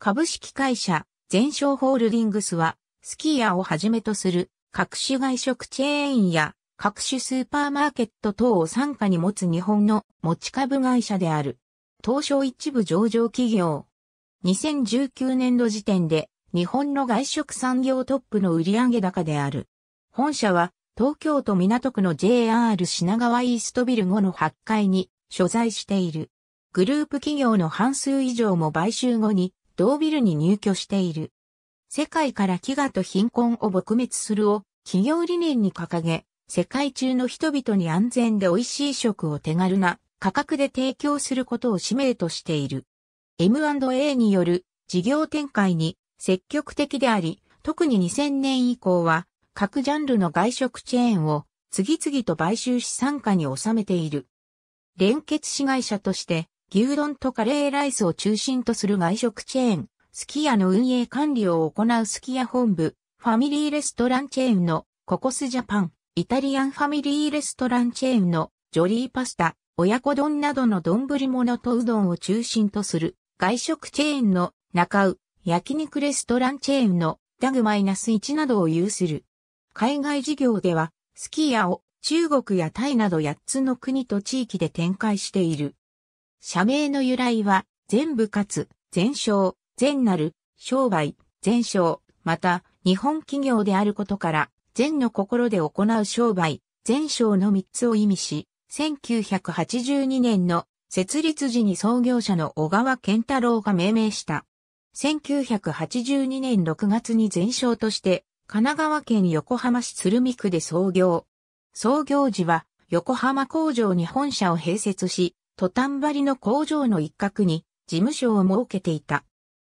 株式会社、全商ホールディングスは、スキーヤをはじめとする各種外食チェーンや各種スーパーマーケット等を傘下に持つ日本の持ち株会社である。東証一部上場企業。2019年度時点で日本の外食産業トップの売上高である。本社は東京都港区の JR 品川イーストビル後の8階に所在している。グループ企業の半数以上も買収後に同ビルに入居している。世界から飢餓と貧困を撲滅するを企業理念に掲げ、世界中の人々に安全で美味しい食を手軽な価格で提供することを使命としている。M&A による事業展開に積極的であり、特に2000年以降は各ジャンルの外食チェーンを次々と買収し参加に収めている。連結子会社として牛丼とカレーライスを中心とする外食チェーン、スキアの運営管理を行うスキア本部、ファミリーレストランチェーンのココスジャパン、イタリアンファミリーレストランチェーンのジョリーパスタ、親子丼などの丼物とうどんを中心とする外食チェーンの中う、焼肉レストランチェーンのダグマイナス1などを有する。海外事業では、スキアヤを中国やタイなど8つの国と地域で展開している。社名の由来は、全部かつ、全商、全なる、商売、全商、また、日本企業であることから、全の心で行う商売、全商の3つを意味し、1982年の設立時に創業者の小川健太郎が命名した。1982年6月に全商として、神奈川県横浜市鶴見区で創業。創業時は、横浜工場に本社を併設し、トタンバリの工場の一角に事務所を設けていた。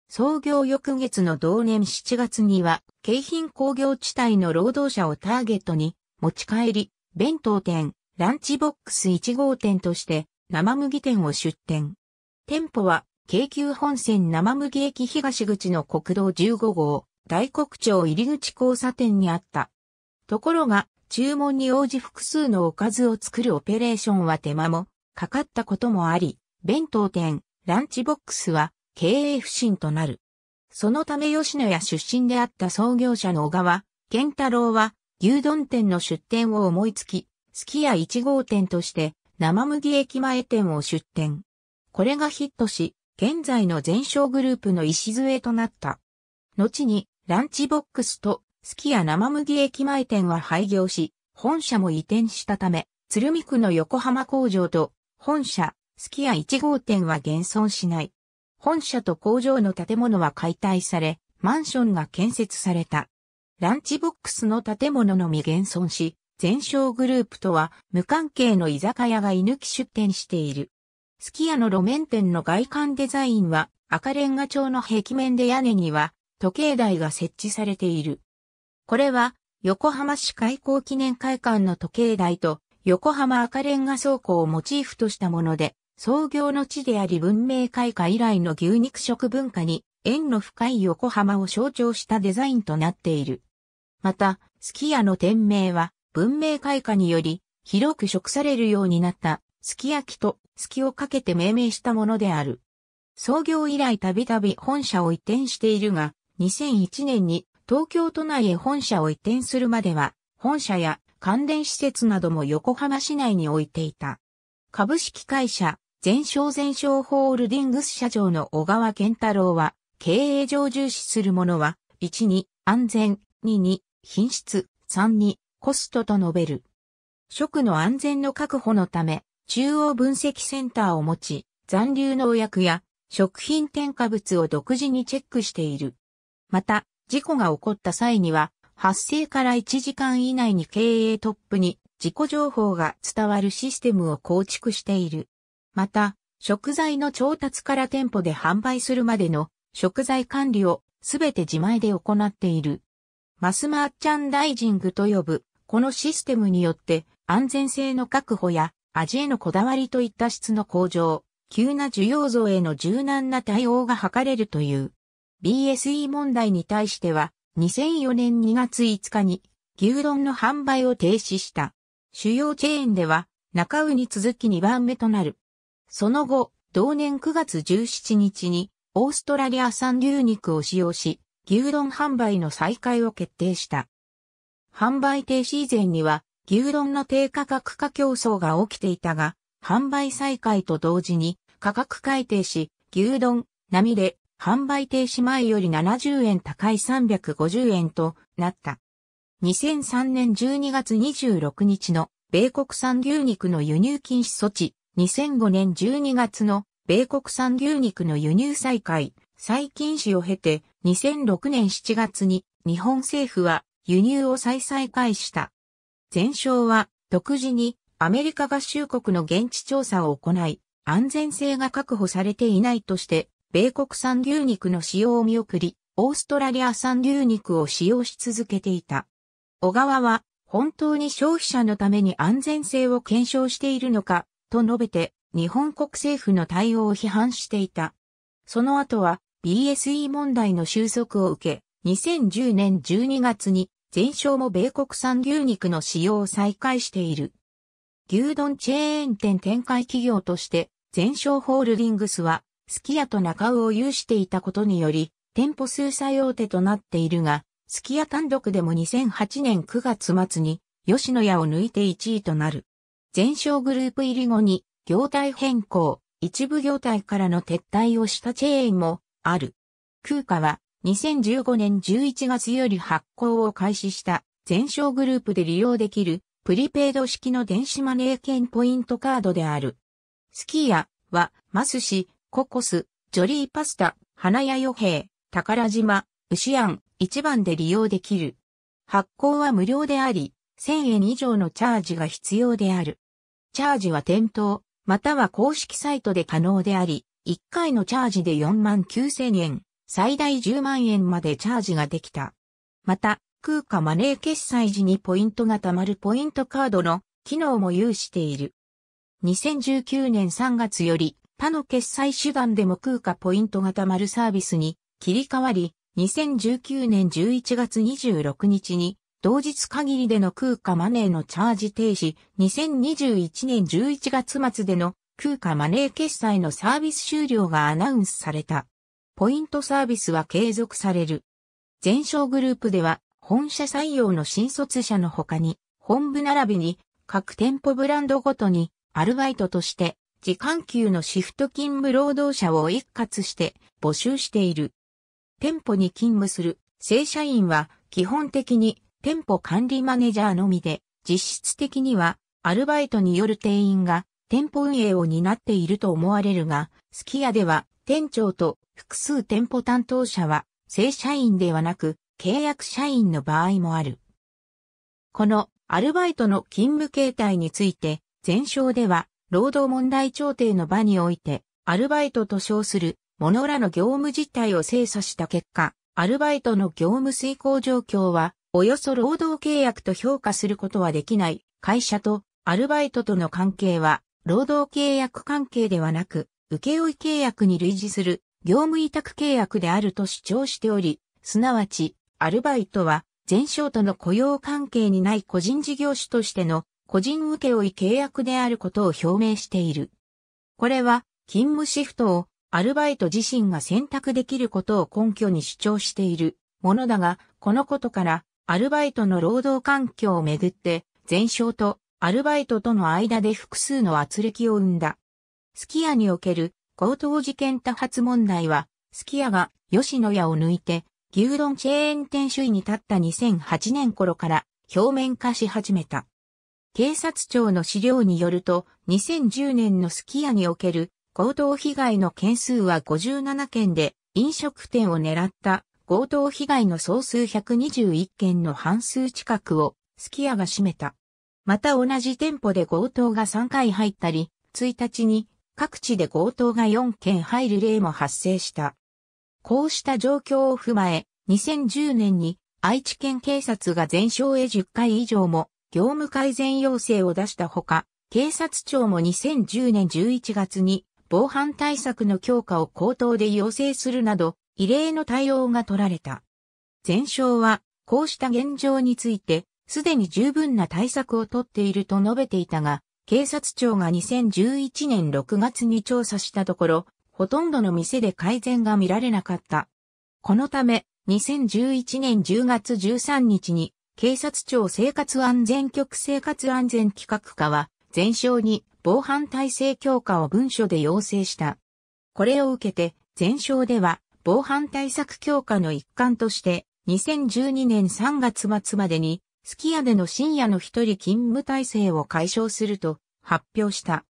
創業翌月の同年7月には、京浜工業地帯の労働者をターゲットに持ち帰り、弁当店、ランチボックス1号店として生麦店を出店。店舗は京急本線生麦駅東口の国道15号、大黒町入口交差点にあった。ところが、注文に応じ複数のおかずを作るオペレーションは手間も、かかったこともあり、弁当店、ランチボックスは経営不振となる。そのため吉野家出身であった創業者の小川、健太郎は牛丼店の出店を思いつき、すき家1号店として生麦駅前店を出店。これがヒットし、現在の全商グループの礎となった。後にランチボックスとすき家生麦駅前店は廃業し、本社も移転したため、鶴見区の横浜工場と本社、スキヤ1号店は現存しない。本社と工場の建物は解体され、マンションが建設された。ランチボックスの建物のみ現存し、全商グループとは無関係の居酒屋が居抜き出店している。スキヤの路面店の外観デザインは赤レンガ調の壁面で屋根には時計台が設置されている。これは横浜市開港記念会館の時計台と横浜赤レンガ倉庫をモチーフとしたもので、創業の地であり文明開化以来の牛肉食文化に縁の深い横浜を象徴したデザインとなっている。また、すき家の店名は文明開化により広く食されるようになったすき焼きとすきをかけて命名したものである。創業以来たびたび本社を移転しているが、2001年に東京都内へ本社を移転するまでは、本社や関連施設なども横浜市内に置いていた。株式会社、全商全商ホールディングス社長の小川健太郎は、経営上重視するものは、1に安全、2に品質、3にコストと述べる。食の安全の確保のため、中央分析センターを持ち、残留農薬や食品添加物を独自にチェックしている。また、事故が起こった際には、発生から1時間以内に経営トップに自己情報が伝わるシステムを構築している。また、食材の調達から店舗で販売するまでの食材管理をすべて自前で行っている。マスマーチャンダイジングと呼ぶ、このシステムによって安全性の確保や味へのこだわりといった質の向上、急な需要増への柔軟な対応が図れるという。BSE 問題に対しては、2004年2月5日に牛丼の販売を停止した。主要チェーンでは中宇に続き2番目となる。その後、同年9月17日にオーストラリア産牛肉を使用し、牛丼販売の再開を決定した。販売停止以前には牛丼の低価格化競争が起きていたが、販売再開と同時に価格改定し、牛丼、並で販売停止前より70円高い350円となった。2003年12月26日の米国産牛肉の輸入禁止措置、2005年12月の米国産牛肉の輸入再開、再禁止を経て、2006年7月に日本政府は輸入を再再開した。前哨は独自にアメリカ合衆国の現地調査を行い、安全性が確保されていないとして米国産牛肉の使用を見送り、オーストラリア産牛肉を使用し続けていた。小川は、本当に消費者のために安全性を検証しているのか、と述べて、日本国政府の対応を批判していた。その後は、BSE 問題の収束を受け、2010年12月に、全商も米国産牛肉の使用を再開している。牛丼チェーン店展開企業として、全商ホールディングスは、すきヤと中尾を有していたことにより、店舗数最大手となっているが、すきヤ単独でも2008年9月末に、吉野家を抜いて1位となる。全商グループ入り後に、業態変更、一部業態からの撤退をしたチェーンもある。空価は2015年11月より発行を開始した全商グループで利用できるプリペイド式の電子マネー券ポイントカードである。スキヤはマス氏、ココス、ジョリーパスタ、花屋予兵、宝島、牛庵、一番で利用できる。発行は無料であり、1000円以上のチャージが必要である。チャージは店頭、または公式サイトで可能であり、1回のチャージで4万9000円、最大10万円までチャージができた。また、空貨マネー決済時にポイントが貯まるポイントカードの機能も有している。2019年3月より他の決済手段でも空価ポイントが丸まるサービスに切り替わり、2019年11月26日に同日限りでの空価マネーのチャージ停止、2021年11月末での空価マネー決済のサービス終了がアナウンスされた。ポイントサービスは継続される。全商グループでは本社採用の新卒者の他に、本部並びに各店舗ブランドごとにアルバイトとして時間給のシフト勤務労働者を一括して募集している。店舗に勤務する正社員は基本的に店舗管理マネージャーのみで、実質的にはアルバイトによる店員が店舗運営を担っていると思われるが、すき家では店長と複数店舗担当者は正社員ではなく契約社員の場合もある。このアルバイトの勤務形態について、前哨では労働問題調停の場において、アルバイトと称する者らの業務実態を精査した結果、アルバイトの業務遂行状況は、およそ労働契約と評価することはできない会社とアルバイトとの関係は、労働契約関係ではなく、請負契約に類似する業務委託契約であると主張しており、すなわち、アルバイトは、全商との雇用関係にない個人事業主としての個人請負契約であることを表明している。これは、勤務シフトをアルバイト自身が選択できることを根拠に主張しているものだが、このことから、アルバイトの労働環境をめぐって、前哨とアルバイトとの間で複数の圧力を生んだ。スキアにおける強盗事件多発問題は、スキアが吉野家を抜いて牛丼チェーン店首位に立った2008年頃から表面化し始めた。警察庁の資料によると、2010年のスキアにおける強盗被害の件数は57件で、飲食店を狙った強盗被害の総数121件の半数近くをスキアが占めた。また同じ店舗で強盗が3回入ったり、1日に各地で強盗が4件入る例も発生した。こうした状況を踏まえ、2010年に愛知県警察が全省へ10回以上も業務改善要請を出したほか、警察庁も2010年11月に防犯対策の強化を口頭で要請するなど、異例の対応が取られた。前哨は、こうした現状について、すでに十分な対策を取っていると述べていたが、警察庁が2011年6月に調査したところ、ほとんどの店で改善が見られなかった。このため、2011年10月13日に警察庁生活安全局生活安全企画課は、全省に防犯体制強化を文書で要請した。これを受けて、全省では、防犯対策強化の一環として、2012年3月末までに、すき家での深夜の一人勤務体制を解消すると発表した。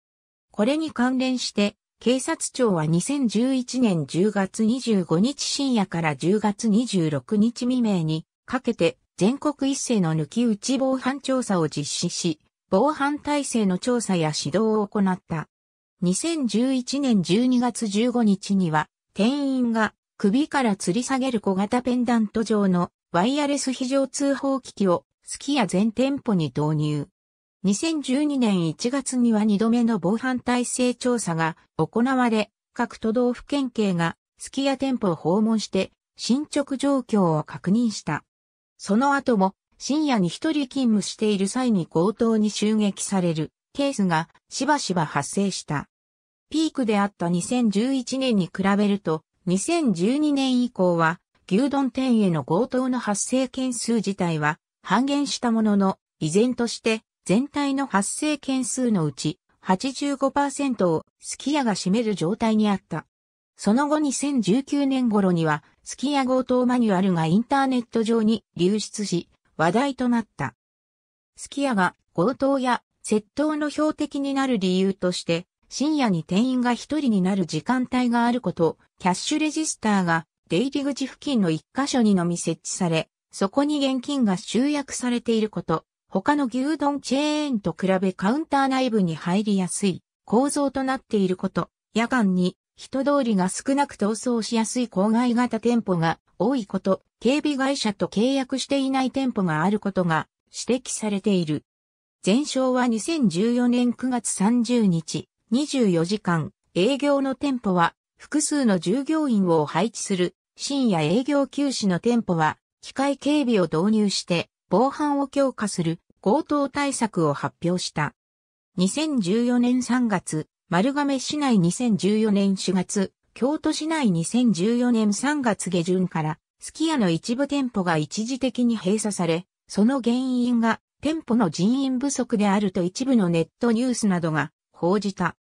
これに関連して、警察庁は2011年10月25日深夜から10月26日未明にかけて全国一斉の抜き打ち防犯調査を実施し、防犯体制の調査や指導を行った。2011年12月15日には、店員が首から吊り下げる小型ペンダント状のワイヤレス非常通報機器をスキヤ全店舗に導入。2012年1月には2度目の防犯体制調査が行われ、各都道府県警がスキヤ店舗を訪問して進捗状況を確認した。その後も深夜に一人勤務している際に強盗に襲撃されるケースがしばしば発生した。ピークであった2011年に比べると2012年以降は牛丼店への強盗の発生件数自体は半減したものの依然として全体の発生件数のうち85%をすき家が占める状態にあった。その後2019年頃にはスキヤ強盗マニュアルがインターネット上に流出し、話題となった。スキヤが強盗や窃盗の標的になる理由として、深夜に店員が一人になる時間帯があること、キャッシュレジスターが出入り口付近の一箇所にのみ設置され、そこに現金が集約されていること、他の牛丼チェーンと比べカウンター内部に入りやすい構造となっていること、夜間に人通りが少なく逃走しやすい郊外型店舗が多いこと、警備会社と契約していない店舗があることが指摘されている。全哨は2014年9月30日、24時間、営業の店舗は複数の従業員を配置する深夜営業休止の店舗は機械警備を導入して防犯を強化する強盗対策を発表した。2014年3月、丸亀市内2014年4月、京都市内2014年3月下旬から、すき家の一部店舗が一時的に閉鎖され、その原因が店舗の人員不足であると一部のネットニュースなどが報じた。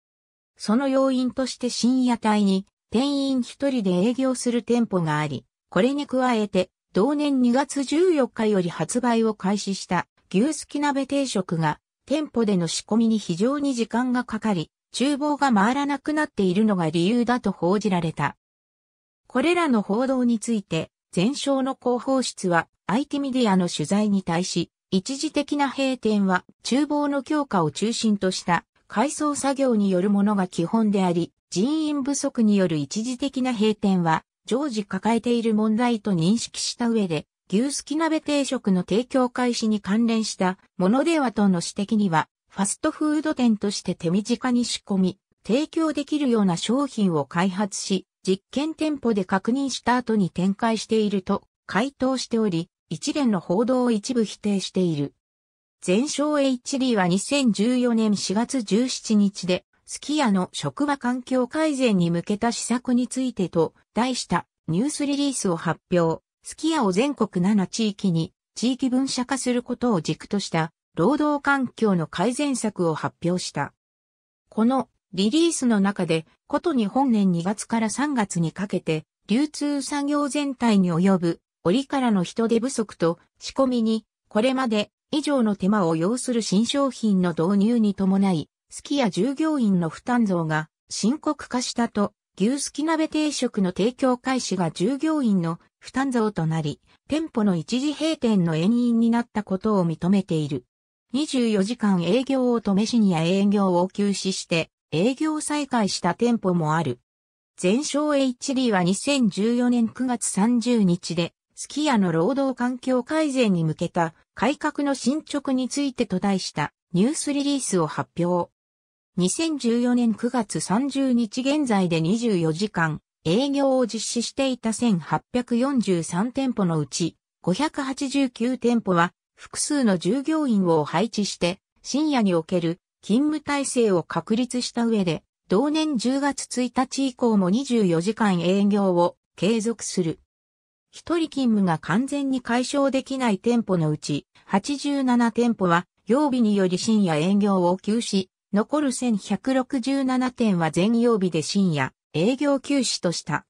その要因として深夜帯に店員一人で営業する店舗があり、これに加えて同年2月14日より発売を開始した牛すき鍋定食が店舗での仕込みに非常に時間がかかり、厨房が回らなくなっているのが理由だと報じられた。これらの報道について、前哨の広報室は IT メディアの取材に対し、一時的な閉店は厨房の強化を中心とした改装作業によるものが基本であり、人員不足による一時的な閉店は常時抱えている問題と認識した上で、牛すき鍋定食の提供開始に関連したものではとの指摘にはファストフード店として手短に仕込み、提供できるような商品を開発し、実験店舗で確認した後に展開していると回答しており、一連の報道を一部否定している。全商 HD は2014年4月17日で、スキヤの職場環境改善に向けた施策についてと題したニュースリリースを発表。スキヤを全国7地域に地域分社化することを軸とした労働環境の改善策を発表した。このリリースの中で、ことに本年2月から3月にかけて、流通産業全体に及ぶ折からの人手不足と仕込みに、これまで以上の手間を要する新商品の導入に伴い、好きや従業員の負担増が深刻化したと、牛すき鍋定食の提供開始が従業員の負担増となり、店舗の一時閉店の延因になったことを認めている。24時間営業を止めシニア営業を休止して営業再開した店舗もある。全商 HD は2014年9月30日で、スキ家の労働環境改善に向けた改革の進捗についてと題したニュースリリースを発表。2014年9月30日現在で24時間営業を実施していた1843店舗のうち589店舗は複数の従業員を配置して、深夜における勤務体制を確立した上で、同年10月1日以降も24時間営業を継続する。一人勤務が完全に解消できない店舗のうち、87店舗は曜日により深夜営業を休止、残る1167店は全曜日で深夜営業休止とした。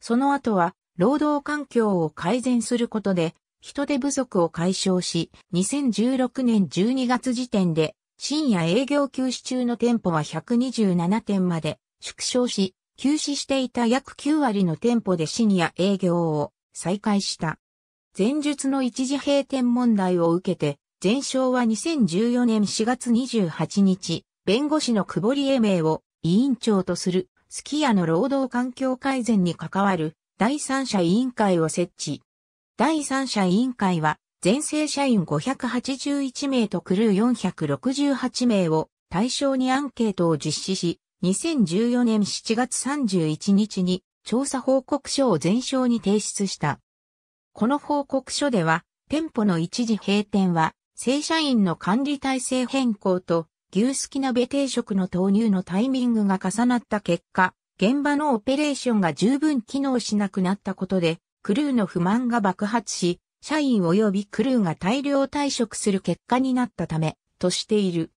その後は、労働環境を改善することで、人手不足を解消し、2016年12月時点で、深夜営業休止中の店舗は127店まで縮小し、休止していた約9割の店舗で深夜営業を再開した。前述の一時閉店問題を受けて、前哨は2014年4月28日、弁護士の久保利英明を委員長とする、すき家の労働環境改善に関わる第三者委員会を設置。第三者委員会は、全生社員581名とクルー468名を対象にアンケートを実施し、2014年7月31日に調査報告書を全省に提出した。この報告書では、店舗の一時閉店は、正社員の管理体制変更と、牛すき鍋定食の投入のタイミングが重なった結果、現場のオペレーションが十分機能しなくなったことで、クルーの不満が爆発し、社員及びクルーが大量退職する結果になったため、としている。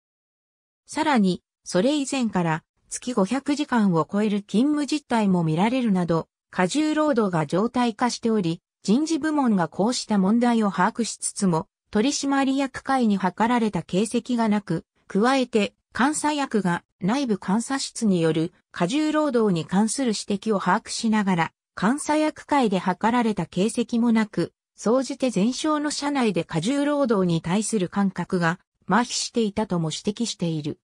さらに、それ以前から月500時間を超える勤務実態も見られるなど、過重労働が常態化しており、人事部門がこうした問題を把握しつつも、取締役会に図られた形跡がなく、加えて監査役が内部監査室による過重労働に関する指摘を把握しながら、監査役会で図られた形跡もなく、総じて全焼の社内で過重労働に対する感覚が麻痺していたとも指摘している。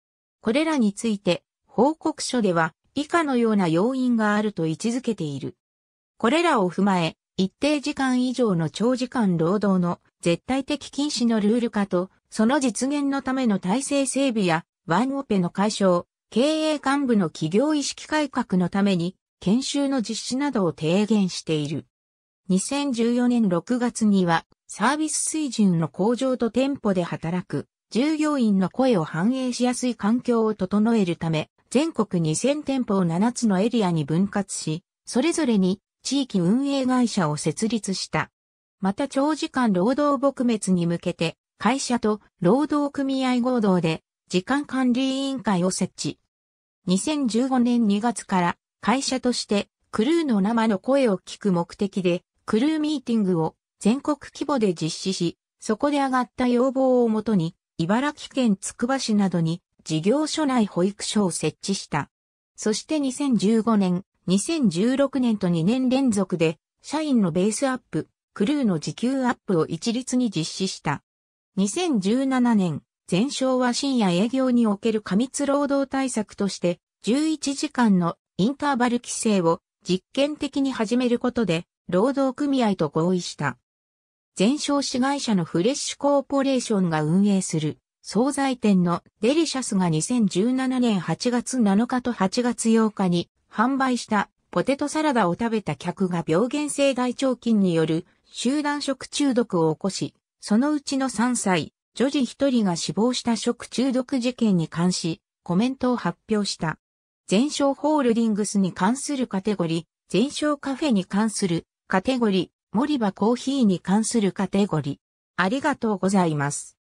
これらについて、報告書では以下のような要因があると位置づけている。これらを踏まえ、一定時間以上の長時間労働の絶対的禁止のルール化と、その実現のための体制整備や、ワンオペの解消、経営幹部の企業意識改革のために、研修の実施などを提言している。2014年6月には、サービス水準の向上と店舗で働く従業員の声を反映しやすい環境を整えるため、全国2000店舗を7つのエリアに分割し、それぞれに地域運営会社を設立した。また長時間労働撲滅に向けて、会社と労働組合合同で時間管理委員会を設置。2015年2月から会社としてクルーの生の声を聞く目的でクルーミーティングを全国規模で実施し、そこで上がった要望をもとに茨城県つくば市などに事業所内保育所を設置した。そして2015年、2016年と2年連続で社員のベースアップ、クルーの時給アップを一律に実施した。2017年、全省は深夜営業における過密労働対策として、11時間のインターバル規制を実験的に始めることで、労働組合と合意した。全哨子会社のフレッシュコーポレーションが運営する、惣菜店のデリシャスが2017年8月7日と8月8日に販売したポテトサラダを食べた客が病原性大腸菌による集団食中毒を起こし、そのうちの3歳、女児1人が死亡した食中毒事件に関し、コメントを発表した。全商ホールディングスに関するカテゴリー、全商カフェに関するカテゴリー、森場コーヒーに関するカテゴリー。ありがとうございます。